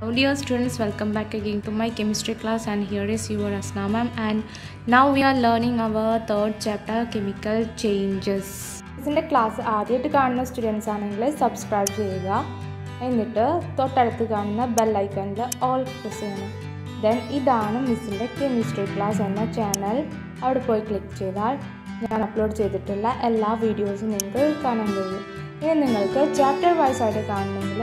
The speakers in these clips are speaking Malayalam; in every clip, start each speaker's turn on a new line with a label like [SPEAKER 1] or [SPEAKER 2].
[SPEAKER 1] Hello Dear students, welcome back again to my chemistry class and here is your Asna ma'am and now we are learning our third chapter chemical changes. ഇതിൻ്റെ ക്ലാസ് ആദ്യമായിട്ട് കാണുന്ന സ്റ്റുഡൻസ് ആണെങ്കിൽ സബ്സ്ക്രൈബ് ചെയ്യുക എന്നിട്ട് തൊട്ടടുത്ത് കാണുന്ന ബെൽ ഐക്കണിൽ ഓൾ പ്രസ് ചെയ്യണം ദെൻ ഇതാണ് മിസ്സിൻ്റെ കെമിസ്ട്രി ക്ലാസ് എന്ന ചാനൽ അവിടെ പോയി ക്ലിക്ക് ചെയ്താൽ ഞാൻ അപ്ലോഡ് ചെയ്തിട്ടുള്ള എല്ലാ വീഡിയോസും നിങ്ങൾക്ക് കാണാൻ കഴിയും ഇനി നിങ്ങൾക്ക് ചാപ്റ്റർ വൈസ് ആയിട്ട് കാണണമെങ്കിൽ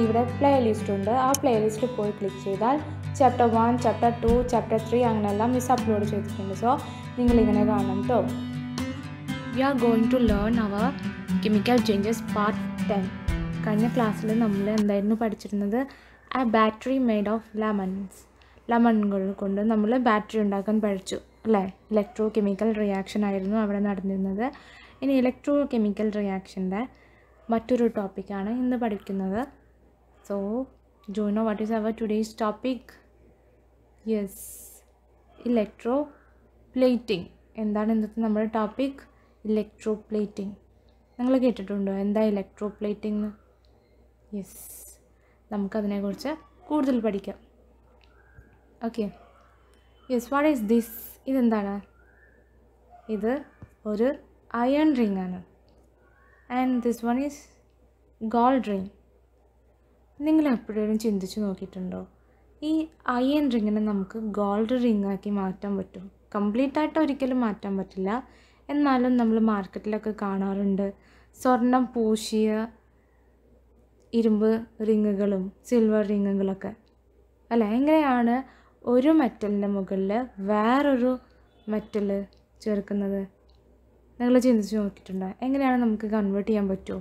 [SPEAKER 1] ഇവിടെ പ്ലേ ലിസ്റ്റ് ഉണ്ട് ആ പ്ലേ ലിസ്റ്റ് പോയി ക്ലിക്ക് ചെയ്താൽ chapter one chapter two chapter three അങ്ങനെയെല്ലാം മിസ് അപ്ലോഡ് ചെയ്തിട്ടുണ്ട് സോ നിങ്ങളിങ്ങനെ കാണണം കേട്ടോ we are going to learn our chemical changes part ten കഴിഞ്ഞ ക്ലാസ്സിൽ നമ്മൾ എന്തായിരുന്നു പഠിച്ചിരുന്നത് ആ ബാറ്ററി മെയ്ഡ് ഓഫ് ലെമൺസ് ലെമണുകൾ കൊണ്ട് നമ്മൾ ബാറ്ററി ഉണ്ടാക്കാൻ പഠിച്ചു അല്ലേ ഇലക്ട്രോ കെമിക്കൽ റിയാക്ഷൻ ആയിരുന്നു അവിടെ നടന്നിരുന്നത് ഇനി ഇലക്ട്രോ കെമിക്കൽ റിയാക്ഷൻ്റെ മറ്റൊരു ടോപ്പിക്കാണ് ഇന്ന് പഠിക്കുന്നത് So, do you know what is our today's topic? Yes, electroplating. എന്താണ് ഇന്നത്തെ നമ്മുടെ ടോപ്പിക് ഇലക്ട്രോപ്ലേറ്റിംഗ് നിങ്ങൾ കേട്ടിട്ടുണ്ടോ എന്താ ഇലക്ട്രോപ്ലേറ്റിംഗ് എന്ന് യെസ് നമുക്കതിനെക്കുറിച്ച് കൂടുതൽ പഠിക്കാം okay yes what is this ഇതെന്താണ് ഇത് ഒരു അയൺ റിംഗ് ആണ് and this one is gold ring നിങ്ങൾ എപ്പോഴും ചിന്തിച്ചു നോക്കിയിട്ടുണ്ടോ ഈ അയൺ റിങ്ങിനെ നമുക്ക് ഗോൾഡ് റിംഗ് ആക്കി മാറ്റാൻ പറ്റും കംപ്ലീറ്റ് ആയിട്ട് ഒരിക്കലും മാറ്റാൻ പറ്റില്ല എന്നാലും നമ്മൾ മാർക്കറ്റിലൊക്കെ കാണാറുണ്ട് സ്വർണം പൂശിയ ഇരുമ്പ് റിങ്ങുകളും സിൽവർ റിങ്ങുകളൊക്കെ അല്ല എങ്ങനെയാണ് ഒരു മെറ്റലിൻ്റെ മുകളിൽ വേറൊരു മെറ്റൽ ചേർക്കുന്നത് നിങ്ങൾ ചിന്തിച്ച് നോക്കിയിട്ടുണ്ടോ എങ്ങനെയാണ് നമുക്ക് കൺവേർട്ട് ചെയ്യാൻ പറ്റുമോ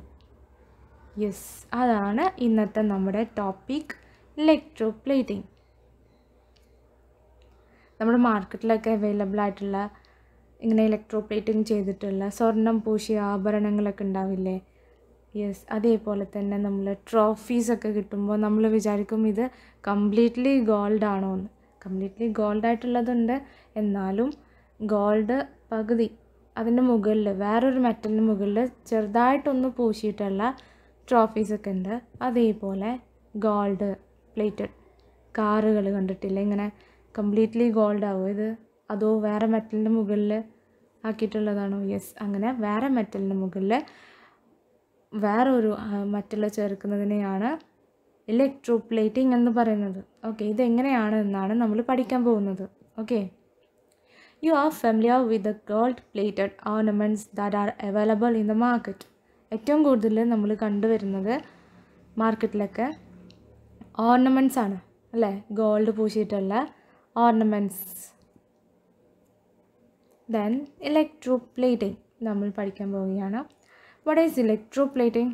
[SPEAKER 1] യെസ് അതാണ് ഇന്നത്തെ നമ്മുടെ ടോപ്പിക് ഇലക്ട്രോ പ്ലേറ്റിംഗ് നമ്മുടെ മാർക്കറ്റിലൊക്കെ അവൈലബിൾ ആയിട്ടുള്ള ഇങ്ങനെ ഇലക്ട്രോ പ്ലേറ്റിംഗ് ചെയ്തിട്ടുള്ള സ്വർണം പൂശിയ ആഭരണങ്ങളൊക്കെ ഉണ്ടാവില്ലേ യെസ് അതേപോലെ തന്നെ നമ്മൾ ട്രോഫീസൊക്കെ കിട്ടുമ്പോൾ നമ്മൾ വിചാരിക്കും ഇത് കംപ്ലീറ്റ്ലി ഗോൾഡ് ആണോ എന്ന് കംപ്ലീറ്റ്ലി ഗോൾഡ് ആയിട്ടുള്ളതുണ്ട് എന്നാലും ഗോൾഡ് പകുതി അതിൻ്റെ മുകളിൽ വേറൊരു മെറ്റലിന് മുകളിൽ ചെറുതായിട്ടൊന്ന് പൂശിയിട്ടുള്ള ട്രോഫീസൊക്കെ ഉണ്ട് അതേപോലെ ഗോൾഡ് പ്ലേറ്റഡ് കാറുകൾ കണ്ടിട്ടില്ല ഇങ്ങനെ കംപ്ലീറ്റ്ലി ഗോൾഡ് ആവും ഇത് അതോ വേറെ മെറ്റലിൻ്റെ മുകളിൽ ആക്കിയിട്ടുള്ളതാണോ യെസ് അങ്ങനെ വേറെ മെറ്റലിൻ്റെ മുകളിൽ വേറൊരു മറ്റുള്ള ചേർക്കുന്നതിനെയാണ് ഇലക്ട്രോ പ്ലേറ്റിംഗ് എന്ന് പറയുന്നത് ഓക്കെ ഇതെങ്ങനെയാണ് എന്നാണ് നമ്മൾ പഠിക്കാൻ പോകുന്നത് okay you are familiar with the gold plated ornaments that are available in the market ഏറ്റവും കൂടുതൽ നമ്മൾ കണ്ടുവരുന്നത് മാർക്കറ്റിലൊക്കെ ഓർണമെൻറ്റ്സ് ആണ് അല്ലേ ഗോൾഡ് പൂശിയിട്ടുള്ള ഓർണമെൻറ്റ്സ് ദെൻ ഇലക്ട്രോ പ്ലേറ്റിംഗ് നമ്മൾ പഠിക്കാൻ പോവുകയാണ് what is electroplating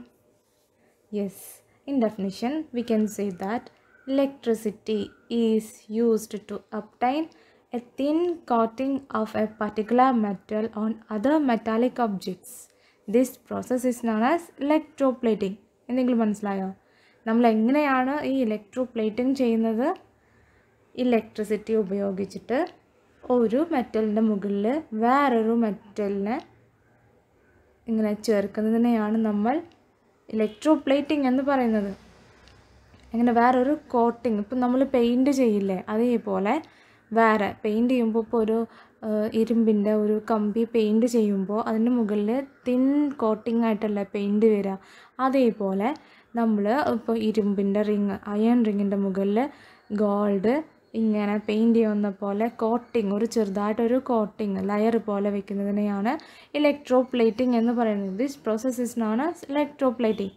[SPEAKER 1] yes in definition we can say that electricity is used to obtain a thin coating of a particular metal on other metallic objects this process is known as plating എന്തെങ്കിലും മനസ്സിലായോ നമ്മൾ എങ്ങനെയാണ് ഈ ഇലക്ട്രോപ്ലേറ്റിംഗ് ചെയ്യുന്നത് ഇലക്ട്രിസിറ്റി ഉപയോഗിച്ചിട്ട് ഒരു മെറ്റലിൻ്റെ മുകളിൽ വേറൊരു മെറ്റലിനെ ഇങ്ങനെ ചേർക്കുന്നതിനെയാണ് നമ്മൾ ഇലക്ട്രോപ്ലേറ്റിംഗ് എന്ന് പറയുന്നത് അങ്ങനെ വേറൊരു കോട്ടിങ് ഇപ്പം നമ്മൾ പെയിൻറ്റ് ചെയ്യില്ലേ അതേപോലെ വേറെ പെയിൻറ്റ് ചെയ്യുമ്പോൾ ഇപ്പോൾ ഒരു ഇരുമ്പിൻ്റെ ഒരു കമ്പി പെയിൻറ് ചെയ്യുമ്പോൾ അതിന് മുകളിൽ തിൻ കോട്ടിംഗ് ആയിട്ടല്ല പെയിൻറ് വരിക അതേപോലെ നമ്മൾ ഇപ്പോൾ ഇരുമ്പിൻ്റെ റിങ് അയൺ റിങ്ങിൻ്റെ മുകളിൽ ഗോൾഡ് ഇങ്ങനെ പെയിൻറ് ചെയ്യുന്ന പോലെ കോട്ടിങ് ഒരു ചെറുതായിട്ടൊരു കോട്ടിങ് ലയർ പോലെ വെക്കുന്നതിനെയാണ് ഇലക്ട്രോപ്ലേറ്റിംഗ് എന്ന് പറയുന്നത് this process known as electroplating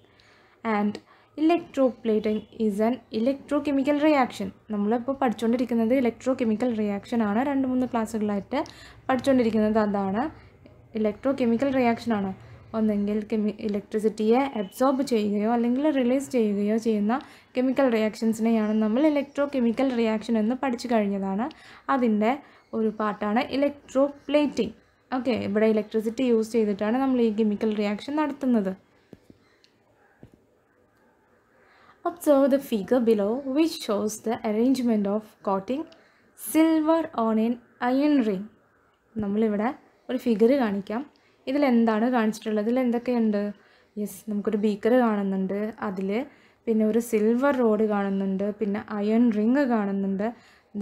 [SPEAKER 1] and electroplating is an electrochemical reaction നമ്മളിപ്പോൾ പഠിച്ചുകൊണ്ടിരിക്കുന്നത് ഇലക്ട്രോ കെമിക്കൽ റിയാക്ഷൻ ആണ് രണ്ട് മൂന്ന് ക്ലാസ്സുകളായിട്ട് പഠിച്ചുകൊണ്ടിരിക്കുന്നത് അതാണ് ഇലക്ട്രോ കെമിക്കൽ റിയാക്ഷൻ ആണ് ഒന്നെങ്കിൽ കെമി ഇലക്ട്രിസിറ്റിയെ അബ്സോർബ് ചെയ്യുകയോ അല്ലെങ്കിൽ റിലീസ് ചെയ്യുകയോ ചെയ്യുന്ന കെമിക്കൽ റിയാക്ഷൻസിനെയാണ് നമ്മൾ ഇലക്ട്രോ കെമിക്കൽ റിയാക്ഷൻ എന്ന് പഠിച്ചു കഴിഞ്ഞതാണ് അതിൻ്റെ ഒരു പാട്ടാണ് ഇലക്ട്രോ പ്ലേറ്റിംഗ് ഓക്കെ ഇവിടെ ഇലക്ട്രിസിറ്റി യൂസ് ചെയ്തിട്ടാണ് നമ്മൾ ഈ കെമിക്കൽ റിയാക്ഷൻ നടത്തുന്നത് Observe the figure below which shows the arrangement of coating silver on an iron ring. നമ്മളിവിടെ ഒരു ഫിഗർ കാണിക്കാം ഇതിൽ എന്താണ് കാണിച്ചിട്ടുള്ളത് ഇതിൽ എന്തൊക്കെയുണ്ട് യെസ് നമുക്കൊരു ബീക്കർ കാണുന്നുണ്ട് അതിൽ പിന്നെ ഒരു സിൽവർ റോഡ് കാണുന്നുണ്ട് പിന്നെ അയൺ റിങ് കാണുന്നുണ്ട്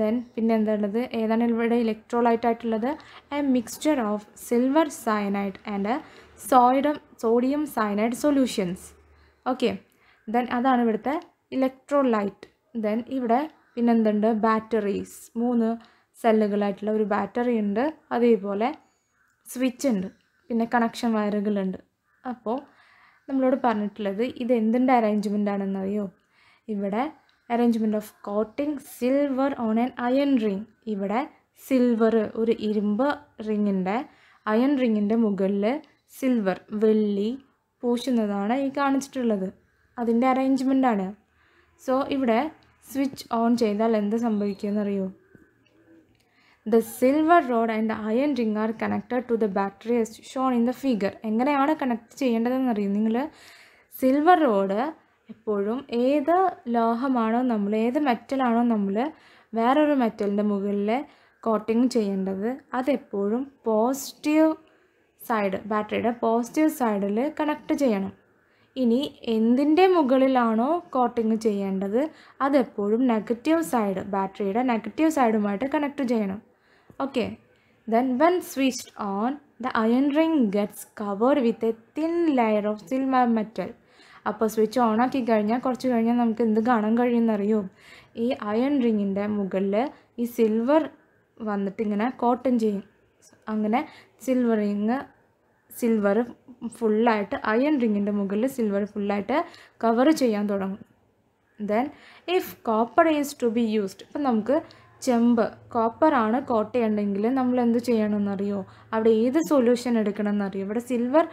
[SPEAKER 1] ദെൻ പിന്നെ എന്താണുള്ളത് ഏതാണ് ഇവിടെ ഇലക്ട്രോലൈറ്റ് ആയിട്ടുള്ളത് a mixture of silver cyanide and sodium sodium cyanide solutions okay then അതാണ് ഇവിടുത്തെ ഇലക്ട്രോലൈറ്റ് ദെൻ ഇവിടെ പിന്നെന്തുണ്ട് ബാറ്ററീസ് മൂന്ന് സെല്ലുകളായിട്ടുള്ള ഒരു ബാറ്ററി ഉണ്ട് അതേപോലെ സ്വിച്ച് ഉണ്ട് പിന്നെ കണക്ഷൻ വയറുകളുണ്ട് അപ്പോൾ നമ്മളോട് പറഞ്ഞിട്ടുള്ളത് ഇത് എന്തിൻ്റെ അറേഞ്ച്മെൻ്റ് ആണെന്നറിയോ ഇവിടെ arrangement of coating silver on an iron ring ഇവിടെ സിൽവർ ഒരു ഇരുമ്പ് റിങ്ങിൻ്റെ അയൺ റിങ്ങിൻ്റെ മുകളിൽ സിൽവർ വെള്ളി പൂശുന്നതാണ് ഈ കാണിച്ചിട്ടുള്ളത് അതിൻ്റെ അറേഞ്ച്മെൻറ്റാണ് സോ ഇവിടെ സ്വിച്ച് ഓൺ ചെയ്താൽ എന്ത് സംഭവിക്കുമെന്നറിയോ the silver rod and iron ring are connected to the battery as shown in the figure എങ്ങനെയാണ് കണക്ട് ചെയ്യേണ്ടതെന്ന് ചെയ്യേണ്ടതെന്നറിയും നിങ്ങൾ സിൽവർ റോഡ് എപ്പോഴും ഏത് ലോഹമാണോ നമ്മൾ ഏത് മെറ്റലാണോ നമ്മൾ വേറൊരു മെറ്റലിൻ്റെ മുകളിൽ കോട്ടിങ് ചെയ്യേണ്ടത് അതെപ്പോഴും പോസിറ്റീവ് സൈഡ് ബാറ്ററിയുടെ പോസിറ്റീവ് സൈഡിൽ കണക്ട് ചെയ്യണം ഇനി എന്തിൻ്റെ മുകളിലാണോ കോട്ടിങ് ചെയ്യേണ്ടത് അതെപ്പോഴും നെഗറ്റീവ് സൈഡ് ബാറ്ററിയുടെ നെഗറ്റീവ് സൈഡുമായിട്ട് കണക്ട് ചെയ്യണം okay then when switch on the iron ring gets covered with a thin layer of silver metal അപ്പോൾ സ്വിച്ച് ഓൺ ആക്കി കഴിഞ്ഞാൽ കുറച്ച് കഴിഞ്ഞാൽ നമുക്ക് എന്ത് കാണാൻ കഴിയുമെന്നറിയോ ഈ അയൺ റിങ്ങിൻ്റെ മുകളിൽ ഈ സിൽവർ വന്നിട്ട് ഇങ്ങനെ കോട്ടൺ ചെയ്യും അങ്ങനെ സിൽവർ റിങ് സിൽവർ ഫുള്ളായിട്ട് അയൺ റിങ്ങിൻ്റെ മുകളിൽ സിൽവർ ഫുള്ളായിട്ട് കവർ ചെയ്യാൻ തുടങ്ങും then if copper is to be used ഇപ്പം നമുക്ക് ചെമ്പ് കോപ്പറാണ് കോട്ട് ചെയ്യണമെങ്കിൽ നമ്മൾ എന്ത് ചെയ്യണമെന്നറിയോ അവിടെ ഏത് സൊല്യൂഷൻ എടുക്കണമെന്നറിയോ ഇവിടെ സിൽവർ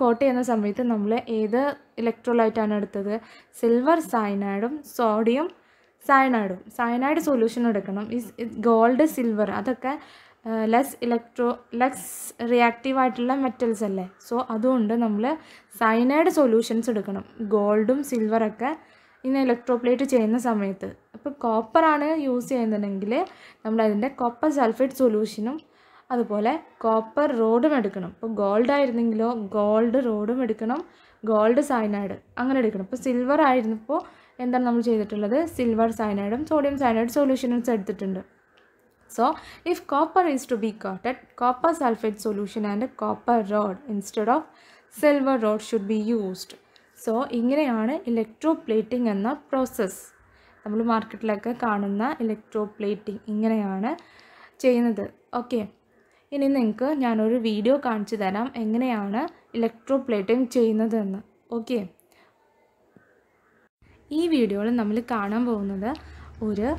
[SPEAKER 1] കോട്ട് ചെയ്യുന്ന സമയത്ത് നമ്മൾ ഏത് ഇലക്ട്രോലൈറ്റാണ് എടുത്തത് സിൽവർ സയനൈഡും സോഡിയം സയനൈഡും സയനൈഡ് സൊല്യൂഷൻ എടുക്കണം ഈ ഗോൾഡ് സിൽവർ അതൊക്കെ ലെസ് ഇലക്ട്രോ ലെസ് റിയാക്റ്റീവ് ആയിട്ടുള്ള മെറ്റൽസ് അല്ലേ സോ അതുകൊണ്ട് നമ്മൾ സൈനൈഡ് സൊല്യൂഷൻസ് എടുക്കണം ഗോൾഡും സിൽവറൊക്കെ ഇന്ന് ഇലക്ട്രോപ്ലേറ്റ് ചെയ്യുന്ന സമയത്ത് അപ്പോൾ കോപ്പറാണ് യൂസ് ചെയ്യുന്നുണ്ടെങ്കിൽ നമ്മൾ അതിൻ്റെ കോപ്പർ സൾഫേറ്റ് സൊല്യൂഷനും അതുപോലെ കോപ്പർ റോഡും എടുക്കണം ഇപ്പോൾ ഗോൾഡ് ആയിരുന്നെങ്കിലോ ഗോൾഡ് റോഡും എടുക്കണം ഗോൾഡ് സൈനൈഡ് അങ്ങനെ എടുക്കണം ഇപ്പോൾ സിൽവർ ആയിരുന്നപ്പോൾ എന്താണ് നമ്മൾ ചെയ്തിട്ടുള്ളത് സിൽവർ സൈനൈഡും സോഡിയം സൈനൈഡ് സൊല്യൂഷനും എടുത്തിട്ടുണ്ട് So, if copper is to be coated, copper sulfate solution and copper rod instead of silver rod should be used. So ഇങ്ങനെയാണ് ഇലക്ട്രോ പ്ലേറ്റിംഗ് എന്ന പ്രോസസ്സ് നമ്മൾ മാർക്കറ്റിലൊക്കെ കാണുന്ന ഇലക്ട്രോ പ്ലേറ്റിംഗ് ഇങ്ങനെയാണ് ചെയ്യുന്നത് ഓക്കെ ഇനി നിങ്ങൾക്ക് ഞാനൊരു വീഡിയോ കാണിച്ചു തരാം എങ്ങനെയാണ് ഇലക്ട്രോ പ്ലേറ്റിംഗ് ചെയ്യുന്നതെന്ന് ഓക്കെ ഈ വീഡിയോയിൽ നമ്മൾ കാണാൻ പോകുന്നത് ഒരു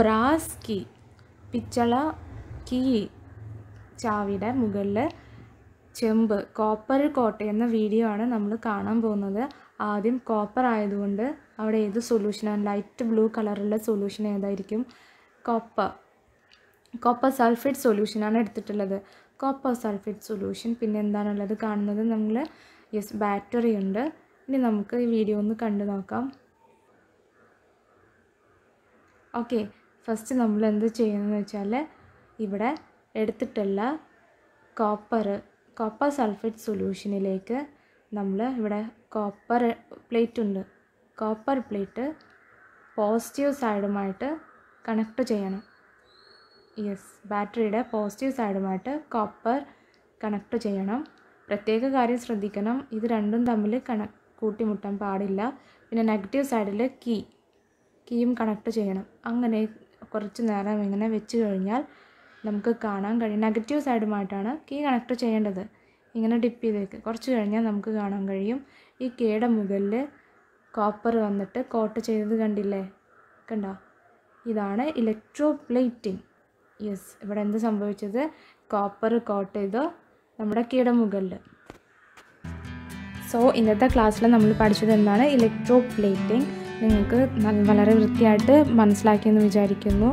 [SPEAKER 1] ബ്രാസ് കീ കീ ചാവിയുടെ മുകളിൽ ചെമ്പ് കോപ്പർ എന്ന വീഡിയോ ആണ് നമ്മൾ കാണാൻ പോകുന്നത് ആദ്യം കോപ്പർ ആയതുകൊണ്ട് അവിടെ ഏത് സൊല്യൂഷനാണ് ലൈറ്റ് ബ്ലൂ കളറുള്ള സൊല്യൂഷൻ ഏതായിരിക്കും കോപ്പർ കോപ്പർ സൾഫേറ്റ് സൊല്യൂഷനാണ് എടുത്തിട്ടുള്ളത് കോപ്പർ സൾഫേറ്റ് സൊല്യൂഷൻ പിന്നെ എന്താണുള്ളത് കാണുന്നത് നമ്മൾ യെസ് ബാറ്ററി ഉണ്ട് ഇനി നമുക്ക് ഈ വീഡിയോ ഒന്ന് കണ്ടു നോക്കാം ഓക്കെ ഫസ്റ്റ് നമ്മൾ എന്ത് ചെയ്യുന്നതെന്ന് വെച്ചാൽ ഇവിടെ എടുത്തിട്ടുള്ള കോപ്പർ കോപ്പർ സൾഫേറ്റ് സൊല്യൂഷനിലേക്ക് നമ്മൾ ഇവിടെ കോപ്പർ പ്ലേറ്റ് ഉണ്ട് കോപ്പർ പ്ലേറ്റ് പോസിറ്റീവ് സൈഡുമായിട്ട് കണക്ട് ചെയ്യണം യെസ് ബാറ്ററിയുടെ പോസിറ്റീവ് സൈഡുമായിട്ട് കോപ്പർ കണക്ട് ചെയ്യണം പ്രത്യേക കാര്യം ശ്രദ്ധിക്കണം ഇത് രണ്ടും തമ്മിൽ കണ കൂട്ടിമുട്ടാൻ പാടില്ല പിന്നെ നെഗറ്റീവ് സൈഡിൽ കീ കീയും കണക്ട് ചെയ്യണം അങ്ങനെ കുറച്ച് നേരം ഇങ്ങനെ വെച്ച് കഴിഞ്ഞാൽ നമുക്ക് കാണാൻ കഴിയും നെഗറ്റീവ് സൈഡുമായിട്ടാണ് കീ കണക്ട് ചെയ്യേണ്ടത് ഇങ്ങനെ ഡിപ്പ് ചെയ്തേക്ക് കുറച്ച് കഴിഞ്ഞാൽ നമുക്ക് കാണാൻ കഴിയും ഈ കീയുടെ മുകളിൽ കോപ്പർ വന്നിട്ട് കോട്ട് ചെയ്തത് കണ്ടില്ലേ കണ്ടോ ഇതാണ് ഇലക്ട്രോ പ്ലേറ്റിംഗ് യെസ് ഇവിടെ എന്ത് സംഭവിച്ചത് കോപ്പർ കോട്ട് ചെയ്തോ നമ്മുടെ കീയുടെ മുകളിൽ സോ ഇന്നത്തെ ക്ലാസ്സിൽ നമ്മൾ പഠിച്ചത് എന്താണ് ഇലക്ട്രോ പ്ലേറ്റിംഗ് നിങ്ങൾക്ക് വളരെ വൃത്തിയായിട്ട് മനസ്സിലാക്കിയെന്ന് വിചാരിക്കുന്നു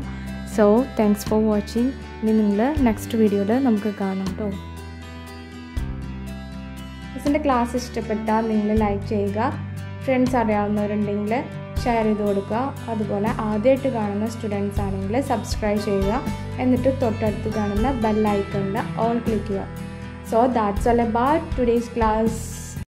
[SPEAKER 1] സോ താങ്ക്സ് ഫോർ വാച്ചിങ് ഇനി നിങ്ങൾ നെക്സ്റ്റ് വീഡിയോയിൽ നമുക്ക് കാണാം കേട്ടോ മിസ്സിൻ്റെ ക്ലാസ് ഇഷ്ടപ്പെട്ടാൽ നിങ്ങൾ ലൈക്ക് ചെയ്യുക ഫ്രണ്ട്സ് അറിയാവുന്നവരുണ്ടെങ്കിൽ ഷെയർ ചെയ്ത് കൊടുക്കുക അതുപോലെ ആദ്യമായിട്ട് കാണുന്ന സ്റ്റുഡൻസ് ആണെങ്കിൽ സബ്സ്ക്രൈബ് ചെയ്യുക എന്നിട്ട് തൊട്ടടുത്ത് കാണുന്ന ബെൽ ഓൾ ക്ലിക്ക് ചെയ്യുക so that's all about today's class